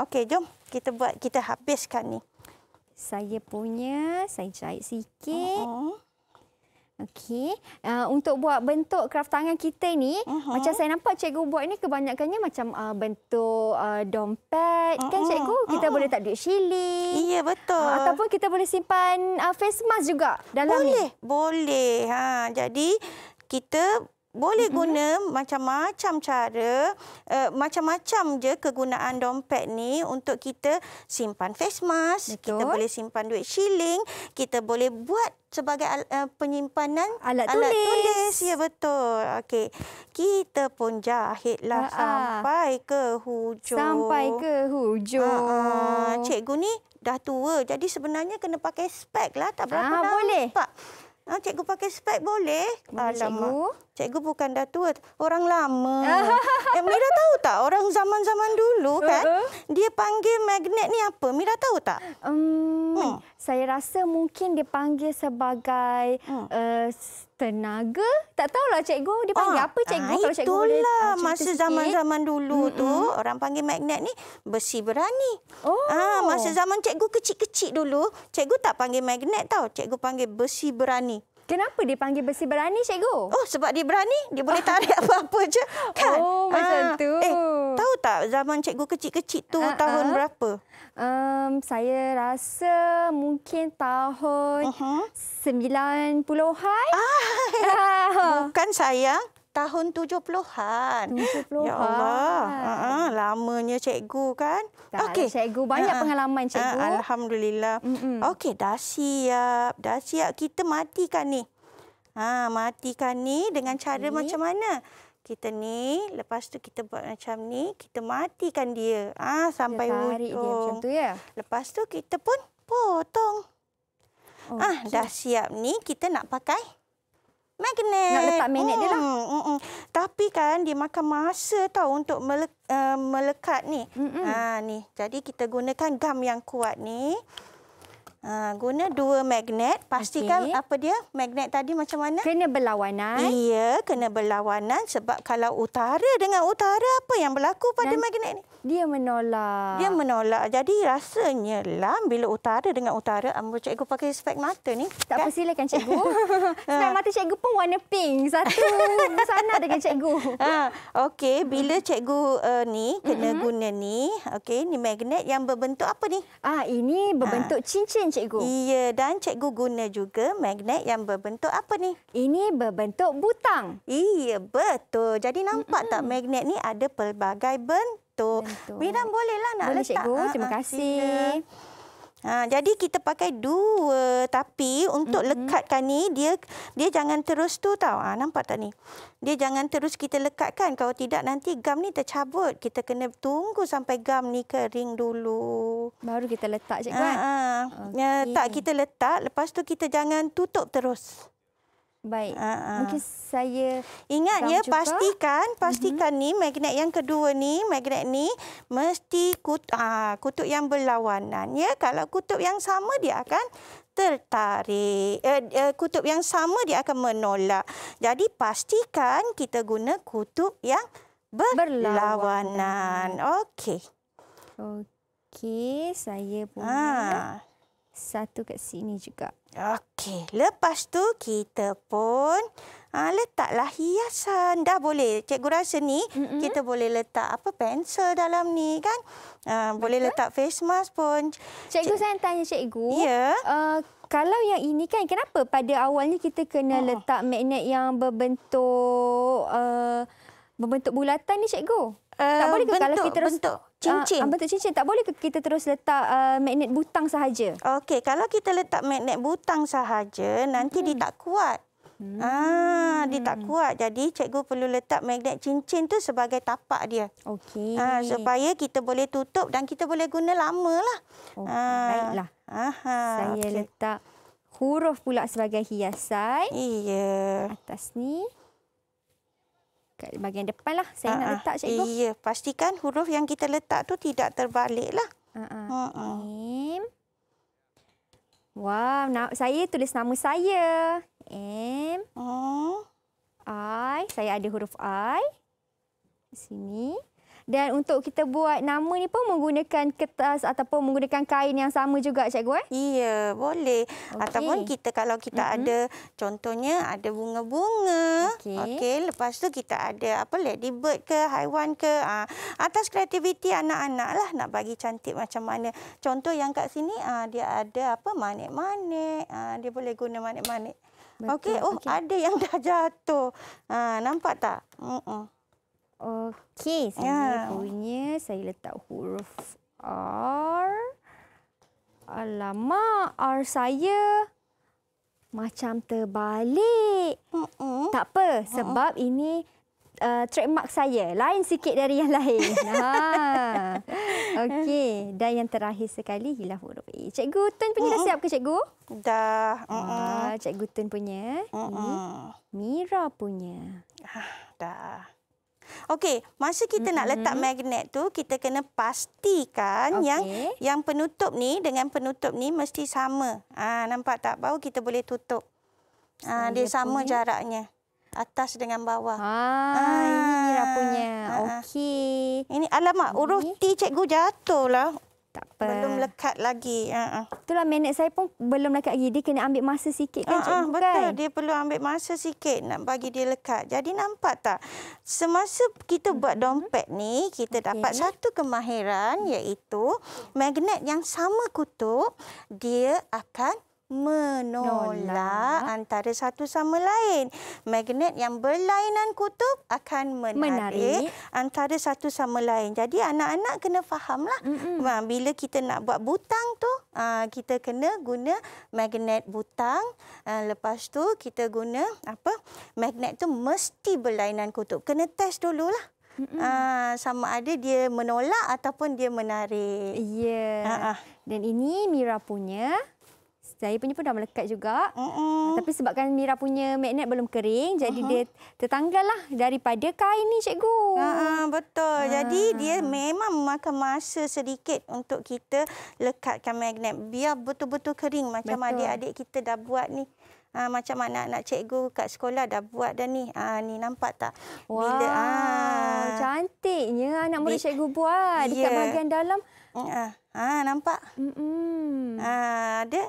A: Okey, jom. Kita buat kita habiskan ni. Saya punya,
B: saya jahit sikit. Uh -huh. Okey. Uh, untuk buat bentuk kraft tangan kita ni, uh-huh. macam saya nampak cikgu buat ni kebanyakannya macam uh, bentuk uh, dompet. Uh-huh. Kan cikgu? Kita uh-huh. boleh tak duit Iya Ya, betul. Uh, ataupun kita boleh
A: simpan uh, face mask juga dalam boleh. ni. Boleh. Boleh. Ha, jadi kita boleh mm-hmm. guna macam-macam cara, uh, macam-macam je kegunaan dompet ni untuk kita simpan face mask, Betul. kita boleh simpan duit shilling, kita boleh buat sebagai al, uh, penyimpanan alat, alat tulis. tulis. Ya betul. Okey. Kita pun jahitlah Ha-ha. sampai ke hujung. Sampai ke hujung. Ha-ha. Cikgu ni dah tua jadi sebenarnya kena pakai spek lah tak berapa ha, boleh. Nampak. Ah, cikgu pakai spek boleh? boleh Alamak. Cikgu. cikgu bukan dah tua. Orang lama. eh, Mira tahu tak orang zaman-zaman dulu kan? Uh-huh. Dia panggil magnet ni apa? Mira tahu tak? Um, hmm. Saya rasa
B: mungkin dia panggil sebagai... Hmm. Uh, tenaga. Tak tahulah cikgu. Dia panggil oh, apa cikgu? Ah, kalau cikgu itulah boleh ah, masa zaman-zaman dulu mm -hmm. tu
A: orang panggil magnet ni besi berani. Ah, oh. Ah, masa zaman cikgu kecil-kecil dulu, cikgu tak panggil magnet tau. Cikgu panggil besi berani. Kenapa dia panggil besi berani, cikgu? Oh, sebab dia berani. Dia boleh tarik apa-apa je. Kan? Oh, ha. macam ah. tu. Eh, tahu tak zaman cikgu kecil-kecil tu uh-uh. tahun ah. berapa? Um, saya rasa mungkin tahun uh-huh. 90-an. Ah, bukan sayang tahun 70-an. 70-an. Ya Allah. Ha, ha, lamanya cikgu kan. Okey. Cikgu banyak ha, pengalaman cikgu. Ha, Alhamdulillah. Mm -mm. Okey, dah siap. Dah siap kita matikan ni. Ha, matikan ni dengan cara okay. macam mana? Kita ni, lepas tu kita buat macam ni, kita matikan dia. Ah ha, sampai hujung. Tarik dia macam tu ya. Lepas tu kita pun potong. Oh, ah, okay. ha, dah siap ni kita nak pakai Magnet. Nak letak magnet mm, dia lah. Mm, mm, mm, Tapi kan dia makan masa tau untuk mele, uh, melekat ni. Mm, mm. Ha, ni. Jadi kita gunakan gam yang kuat ni. Ha, guna dua magnet. Pastikan okay. apa dia magnet tadi macam mana? Kena berlawanan. Iya, kena berlawanan. Sebab kalau utara dengan utara apa yang berlaku pada Nanti. magnet ni? Dia menolak. Dia menolak. Jadi rasanya lah bila utara dengan utara, ambil cikgu pakai spek mata ni. Tak kan? apa silakan cikgu. spek mata cikgu pun warna pink. Satu sana dengan cikgu. Ha, okey, bila cikgu uh, ni kena mm -hmm. guna ni, okey, ni magnet yang berbentuk apa ni? Ah, ini berbentuk ha. cincin cikgu. Iya, dan cikgu guna juga magnet yang berbentuk apa ni? Ini berbentuk butang. Iya, betul. Jadi nampak mm -hmm. tak magnet ni ada pelbagai bentuk? bentuk. Miram bolehlah nak Boleh, letak. Cikgu. Ah, Terima ah, kasih. Ha, jadi kita pakai dua tapi untuk mm -hmm. lekatkan ni dia dia jangan terus tu tau. Ha, nampak tak ni? Dia jangan terus kita lekatkan. Kalau tidak nanti gam ni tercabut. Kita kena tunggu sampai gam ni kering dulu. Baru kita letak cikgu ha, kan? Ha. Ya, okay. tak kita letak lepas tu kita jangan tutup terus. Baik. Aa, ah, ah. mungkin saya ingat ya juga. pastikan mhm. pastikan mm -hmm. ni magnet yang kedua ni magnet ni mesti kut aa, ah, kutub yang berlawanan ya. Kalau kutub yang sama dia akan tertarik. Eh, eh, kutub yang sama dia akan menolak. Jadi pastikan kita guna kutub yang ber berlawanan. Okey. Okey, saya pun. Ha satu kat sini juga. Okey, lepas tu kita pun ha, letaklah hiasan. Dah boleh, cikgu rasa ni mm -mm. kita boleh letak apa pensel dalam ni kan. Ha, boleh letak face mask pun. Cikgu C saya tanya cikgu. Ya. Uh,
B: kalau yang ini kan, kenapa pada awalnya kita kena oh. letak magnet yang berbentuk uh, berbentuk bulatan ni cikgu? Uh, tak eh, boleh ke kalau kita Bentuk cincin. Ah, ah,
A: cincin tak boleh ke kita terus letak uh, magnet butang sahaja? Okey, kalau kita letak magnet butang sahaja nanti hmm. dia tak kuat. Hmm. Ah, dia tak kuat. Jadi cikgu perlu letak magnet cincin tu sebagai tapak dia. Okey. Ah, supaya kita boleh tutup dan kita boleh guna lamalah. Okay, oh, ah. Baiklah. Aha, Saya okay. letak huruf pula sebagai hiasan. Iya. Atas ni dekat bahagian depan lah. Saya uh-uh. nak ah, ah. letak cikgu. Iya, pastikan huruf yang kita letak tu tidak terbalik lah.
B: Uh-uh. Ah, uh-uh. M. Wah, wow, saya tulis nama saya. M. Oh. I. Saya ada huruf I. Di sini. Dan untuk kita buat nama ni pun menggunakan kertas ataupun menggunakan kain yang sama juga cikgu eh? Iya, boleh. Okay.
A: Ataupun kita kalau kita mm -hmm. ada contohnya ada bunga-bunga. Okey, okay, lepas tu kita ada apa le? ladybird ke, haiwan ke, Ah atas kreativiti anak-anak lah nak bagi cantik macam mana. Contoh yang kat sini aa, ah, dia ada apa manik-manik. Ah, dia boleh guna manik-manik. Okey, oh okay. ada yang dah jatuh. Ha, nampak tak? Hmm. -mm. Okey, saya ya. punya saya letak
B: huruf R. Alamak, R saya macam terbalik. Mm-mm. Tak apa, oh. sebab Mm-mm. ini uh, trademark saya. Lain sikit dari yang lain. ha. Okey, dan yang terakhir sekali hilah huruf E. Cikgu Tun punya Mm-mm. dah siap ke cikgu?
A: Dah. Ah, cikgu Tun punya. Mm-mm. Ini Mira punya. Ah, dah. Okey, masa kita mm -hmm. nak mm-hmm. letak magnet tu, kita kena pastikan okay. yang yang penutup ni dengan penutup ni mesti sama. Ah nampak tak? Baru kita boleh tutup. Ah dia sama punya. jaraknya. Atas dengan bawah. Ah, ah ini dia punya. Ah, ah. Okey. Ini alamak, huruf T cikgu jatuhlah. Tak apa. Belum lekat lagi. Uh-uh. Itulah manage saya pun belum lekat lagi. Dia kena ambil masa
B: sikit kan? Uh-uh, betul. Kan?
A: Dia perlu ambil masa sikit nak bagi dia lekat. Jadi nampak tak? Semasa kita hmm. buat dompet ni, kita okay. dapat satu kemahiran iaitu magnet yang sama kutub, dia akan menolak Nola. antara satu sama lain. Magnet yang berlainan kutub akan menarik, menarik. antara satu sama lain. Jadi anak-anak kena fahamlah mm -hmm. Ha, bila kita nak buat butang tu ha, kita kena guna magnet butang. Ha, lepas tu kita guna apa? Magnet tu mesti berlainan kutub. Kena test dululah. Mm -hmm. uh, sama ada dia menolak ataupun dia menarik. Ya. Yeah. Uh -uh. Dan ini Mira punya. Saya punya
B: pun dah melekat juga. Uh-uh. Tapi sebabkan Mira punya magnet belum kering, jadi uh-huh. dia tertanggallah
A: daripada kain ni, cikgu. Uh-huh, betul. Uh-huh. Jadi dia memang memakan masa sedikit untuk kita lekatkan magnet. Biar betul-betul kering macam adik-adik kita dah buat ni. Ha, macam mana anak cikgu kat sekolah dah buat dah ni. Ha, ni nampak tak? Wah, Bila, ha, cantiknya anak murid cikgu buat yeah. dekat ya. bahagian dalam. Ha, ha nampak? Mm-mm. Ha, ada?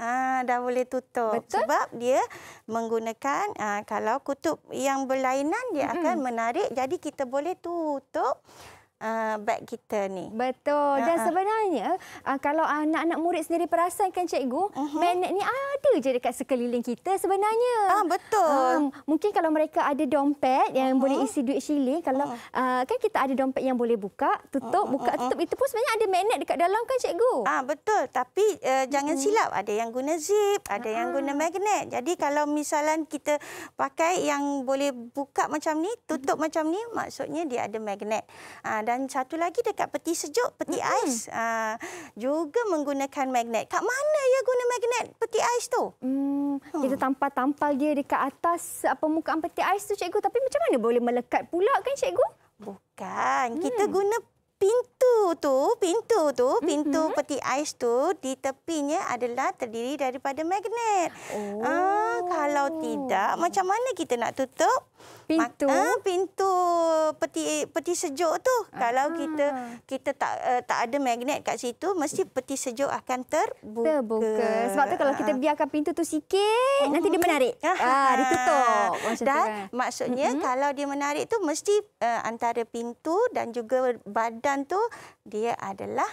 A: Ah, dah boleh tutup. Betul? Sebab dia menggunakan ah, kalau kutub yang berlainan dia mm -hmm. akan menarik. Jadi kita boleh tutup uh, beg kita ni. Betul. Dan uh-huh. sebenarnya uh, kalau anak-anak murid sendiri perasan kan cikgu, uh-huh. magnet
B: ni ada je dekat sekeliling kita sebenarnya. Ah uh, betul. Um, mungkin kalau mereka ada dompet yang uh-huh. boleh isi duit syiling, kalau uh-huh. uh, kan kita ada dompet yang boleh buka, tutup, uh-huh. buka, tutup
A: uh-huh. itu pun sebenarnya ada magnet dekat dalam kan cikgu? Ah uh, betul. Tapi uh, jangan uh-huh. silap ada yang guna zip, ada uh-huh. yang ah. guna magnet. Jadi kalau misalan kita pakai yang boleh buka macam ni, tutup uh-huh. macam ni, maksudnya dia ada magnet. Ah uh, dan satu lagi dekat peti sejuk, peti mm -hmm. ais uh, juga menggunakan magnet. Kak mana ya guna magnet peti ais tu? Hmm, kita hmm. tampal-tampal dia dekat atas apa ah, muka peti ais tu cikgu. Tapi macam mana boleh melekat pula kan cikgu? Bukan. Kita hmm. guna pintu tu, pintu tu, pintu mm -hmm. peti ais tu di tepinya adalah terdiri daripada magnet. Oh. Uh, kalau tidak, macam mana kita nak tutup? pintu ha, pintu peti peti sejuk tu ah. kalau kita kita tak uh, tak ada magnet kat situ mesti peti sejuk akan terbuka, terbuka. sebab tu kalau kita ah. biarkan pintu tu sikit oh. nanti dia oh. menarik ah, ah ditutup maksud dan kan? maksudnya mm -hmm. kalau dia menarik tu mesti uh, antara pintu dan juga badan tu dia adalah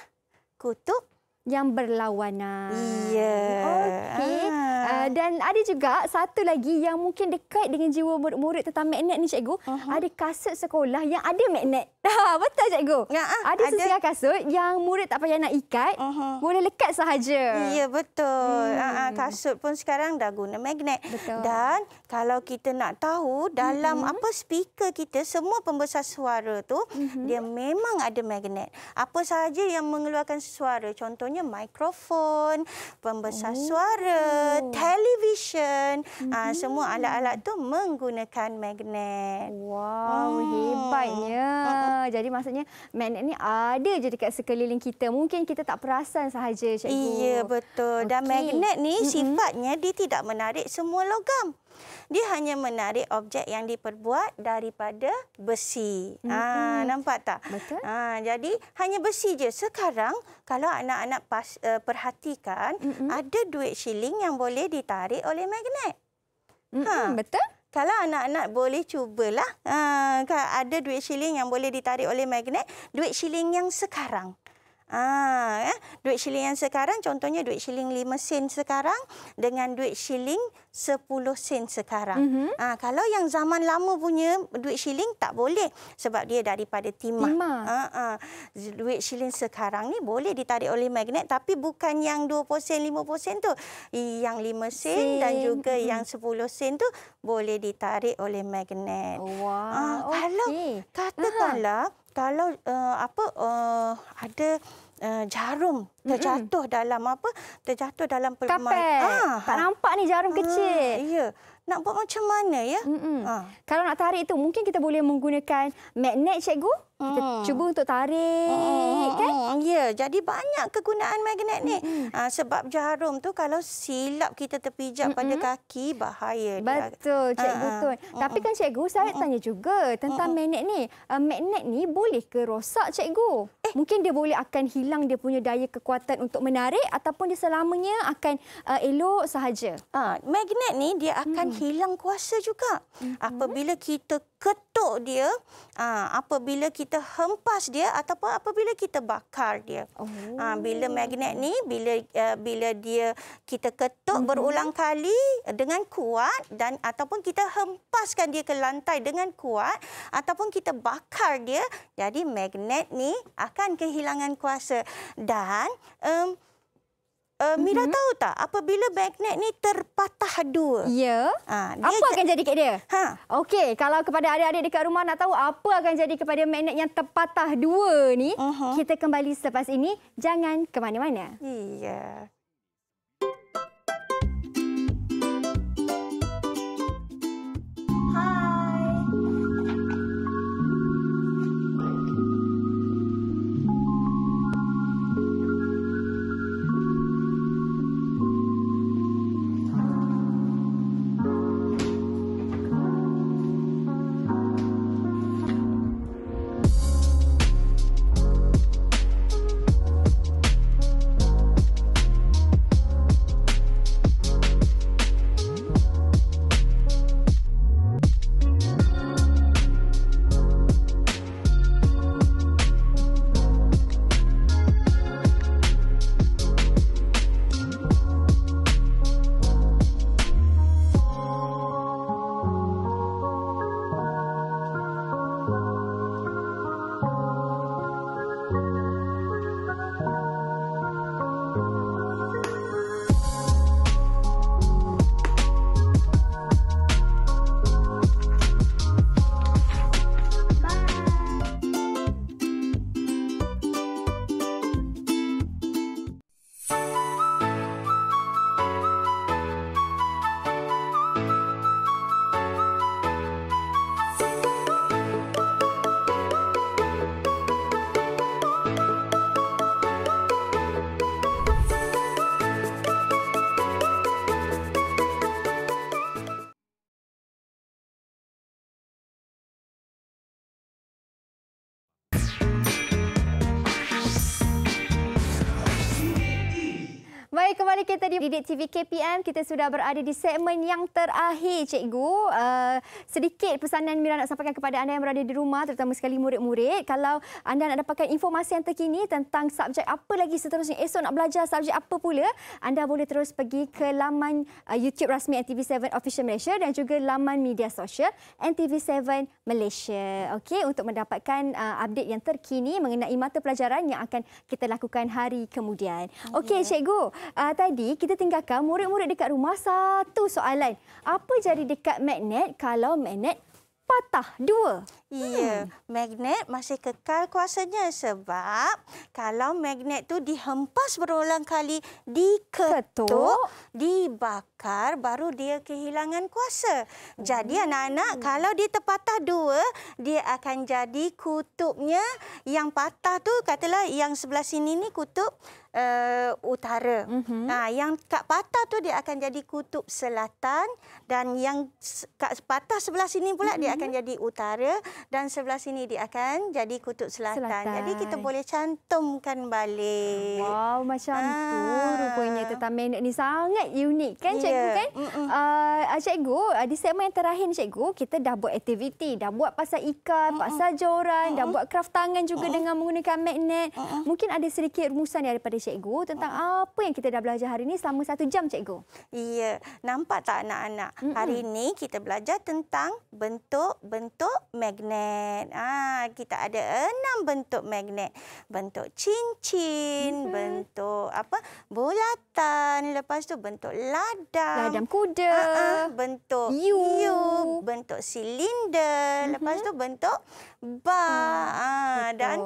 A: kutub
B: yang berlawanan. Ya. Okey. Ah. Uh, dan ada juga satu lagi yang mungkin dekat dengan jiwa murid-murid tentang magnet ni cikgu. Uh -huh. Ada kasut sekolah yang ada magnet. Ha, betul cikgu? Ya, ah, ada sesuai
A: kasut yang murid tak payah nak ikat. Uh -huh. Boleh lekat sahaja. Ya, betul. Ah, ah, hmm. Uh Kasut pun sekarang dah guna magnet. Betul. Dan kalau kita nak tahu dalam mm-hmm. apa speaker kita semua pembesar suara tu mm-hmm. dia memang ada magnet. Apa sahaja yang mengeluarkan suara contohnya mikrofon, pembesar oh. suara, televisyen, ah, mm-hmm. semua alat-alat tu menggunakan magnet. Wow, oh. hebatnya. Uh-huh. Jadi maksudnya magnet ni ada je dekat sekeliling kita. Mungkin kita tak perasan sahaja cikgu. Iya, betul. Okay. Dan magnet ni mm-hmm. sifatnya dia tidak menarik semua logam dia hanya menarik objek yang diperbuat daripada besi. Hmm. Ha, nampak tak? Betul. Ha, jadi hanya besi je. Sekarang kalau anak-anak uh, perhatikan, hmm. ada duit shilling yang boleh ditarik oleh magnet. Hmm. Ha. Betul. Kalau anak-anak boleh cubalah. Ha, ada duit shilling yang boleh ditarik oleh magnet. Duit shilling yang sekarang. Ah, ya. Duit shilling yang sekarang contohnya duit shilling 5 sen sekarang dengan duit shilling 10 sen sekarang. Mm-hmm. Ah, kalau yang zaman lama punya duit shilling tak boleh sebab dia daripada timah. timah. Ah, ah. Duit shilling sekarang ni boleh ditarik oleh magnet tapi bukan yang 20 sen 5 sen tu. Yang 5 sen, sen. dan juga mm-hmm. yang 10 sen tu boleh ditarik oleh magnet. Oh, wow. Ah, okay. kalau katakanlah uh-huh kalau uh, apa uh, ada uh, jarum terjatuh mm-hmm. dalam apa terjatuh dalam permain ha. Ah. tak nampak ni jarum ha. kecil ya nak buat macam mana ya ha. kalau nak
B: tarik tu mungkin kita boleh menggunakan magnet cikgu kita hmm. cuba untuk tarik, hmm.
A: kan? Ya, jadi banyak kegunaan magnet ni. Hmm. Sebab jarum tu kalau silap kita terpijak hmm. pada kaki, bahaya. Betul, dia. Cikgu hmm. Tun. Hmm. Tapi kan Cikgu, saya
B: hmm. tanya juga tentang hmm. magnet ni. Uh, magnet ni boleh ke rosak, Cikgu? Eh. Mungkin dia boleh akan hilang dia punya daya kekuatan untuk menarik ataupun dia selamanya akan uh, elok
A: sahaja. Ha, magnet ni dia akan hmm. hilang kuasa juga. Hmm. Apabila kita ketuk dia aa, ah, apabila kita hempas dia ataupun apabila kita bakar dia. Ah, oh. Aa, bila magnet ni bila uh, bila dia kita ketuk mm -hmm. berulang kali dengan kuat dan ataupun kita hempaskan dia ke lantai dengan kuat ataupun kita bakar dia jadi magnet ni akan kehilangan kuasa dan um, Uh, Mira mm-hmm. tahu tak apabila magnet ni terpatah dua? Ya. Ha, apa akan jadi kat dia? Ha. Okey, kalau
B: kepada adik-adik dekat rumah nak tahu apa akan jadi kepada magnet yang terpatah dua ni, uh-huh. kita kembali selepas ini. Jangan ke mana-mana.
A: Iya. Yeah.
B: bersama kita di Didik TV KPM. Kita sudah berada di segmen yang terakhir, cikgu. Uh, sedikit pesanan Mira nak sampaikan kepada anda yang berada di rumah, terutama sekali murid-murid. Kalau anda nak dapatkan informasi yang terkini tentang subjek apa lagi seterusnya, esok nak belajar subjek apa pula, anda boleh terus pergi ke laman uh, YouTube rasmi NTV7 Official Malaysia dan juga laman media sosial NTV7 Malaysia. Okey, untuk mendapatkan uh, update yang terkini mengenai mata pelajaran yang akan kita lakukan hari kemudian. Okey, yeah. cikgu. Uh, tadi kita tinggalkan murid-murid dekat rumah satu soalan. Apa jadi dekat magnet kalau magnet patah?
A: Dua. Ya, hmm. magnet masih kekal kuasanya sebab kalau magnet tu dihempas berulang kali, diketuk, Ketuk. dibakar, baru dia kehilangan kuasa. Jadi hmm. anak-anak, hmm. kalau dia terpatah dua, dia akan jadi kutubnya yang patah tu katalah yang sebelah sini ni kutub uh, utara. Hmm. Ha, yang kat patah tu dia akan jadi kutub selatan dan yang kat patah sebelah sini pula hmm. dia mhm. akan jadi utara dan sebelah sini dia akan jadi kutub selatan. selatan. Jadi kita boleh cantumkan balik. Wow, macam ha. tu rupanya tetam magnet ni sangat unik
B: kan ya, cikgu kan? Mm-mm. Uh, cikgu, di segmen yang terakhir cikgu, kita dah buat aktiviti, dah buat pasal ikan, Mm-mm. pasal joran, Mm-mm. dah buat kraft tangan juga Mm-mm. dengan menggunakan magnet. Mm-mm. Mungkin ada sedikit rumusan daripada cikgu tentang Mm-mm. apa yang kita dah belajar hari ini selama satu jam cikgu.
A: Iya, yeah. nampak tak anak-anak? Mm-mm. Hari ini kita belajar tentang bentuk-bentuk magnet magnet. Ah, kita ada enam bentuk magnet. Bentuk cincin, mm -hmm. bentuk apa? Bulatan, lepas tu bentuk ladang. Ladang kuda. Uh -uh, bentuk U. U, bentuk silinder, mm -hmm. lepas tu bentuk bar. Ah, ah dan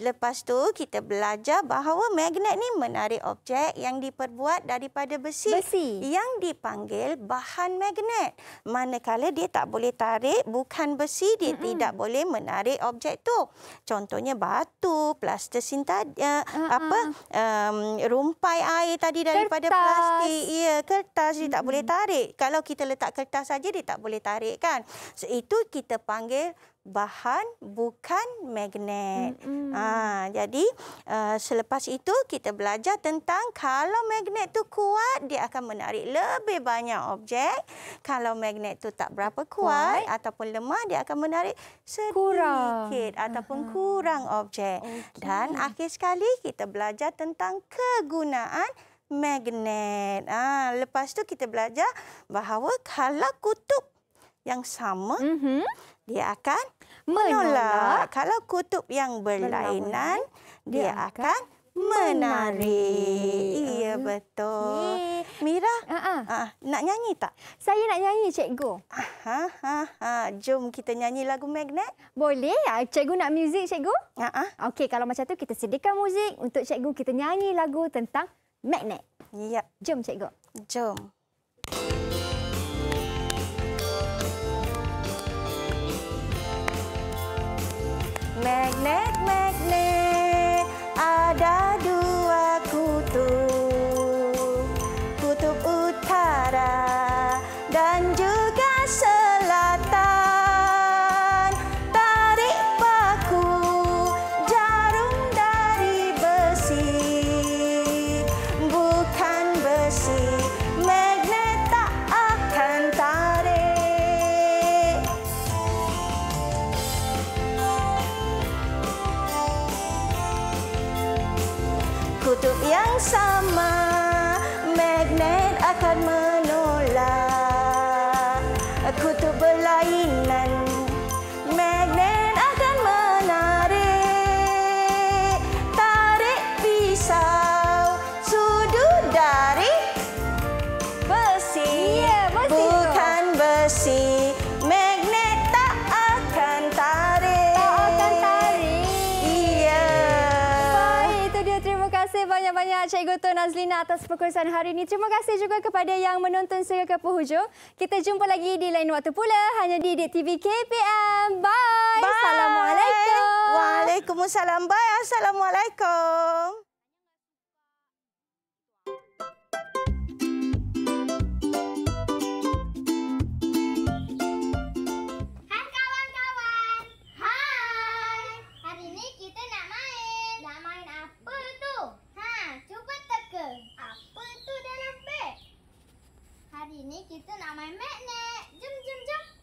A: lepas tu kita belajar bahawa magnet ni menarik objek yang diperbuat daripada besi. besi. Yang dipanggil bahan magnet. Manakala dia tak boleh tarik bukan besi dia mm -hmm. tidak tidak boleh menarik objek tu. Contohnya batu, plastik sinta uh, uh-huh. apa um, rumpai air tadi daripada kertas. plastik, ya kertas hmm dia tak hmm. boleh tarik. Kalau kita letak kertas saja dia tak boleh tarik kan. So, itu kita panggil bahan bukan magnet.
C: Mm-hmm. Ha,
A: jadi uh, selepas itu kita belajar tentang kalau magnet tu kuat dia akan menarik lebih banyak objek. Kalau magnet tu tak berapa kuat Why? ataupun lemah dia akan menarik sedikit kurang. ataupun uh-huh. kurang objek. Okay. Dan akhir sekali kita belajar tentang kegunaan magnet. ha, lepas tu kita belajar bahawa kalau kutub yang sama mm-hmm dia akan menolak. menolak. Kalau kutub yang berlainan, dia, dia akan menarik. Iya uh betul. Yeah. Mira, uh -huh. uh, nak nyanyi tak? Saya nak nyanyi, Cikgu. Uh ha, -huh. Ha, uh -huh. Ha. Jom kita nyanyi
B: lagu magnet. Boleh. ya? Cikgu nak muzik, Cikgu? Uh -huh. Okey, kalau macam tu kita sediakan muzik. Untuk Cikgu, kita nyanyi lagu tentang magnet. Yep. Jom, Cikgu. Jom. Jom.
A: แม่กเล็กแม่ kutub yang sama magnet akan menolak kutub berlainan
B: kasih Guto Nazlina atas perkongsian hari ini. Terima kasih juga kepada yang menonton sehingga ke penghujung. Kita jumpa lagi di lain waktu pula hanya di Dik TV KPM.
A: Bye. Bye. Assalamualaikum. Waalaikumsalam. Bye. Assalamualaikum.
B: hari ni kita nak main magnet. Jom, jom, jom.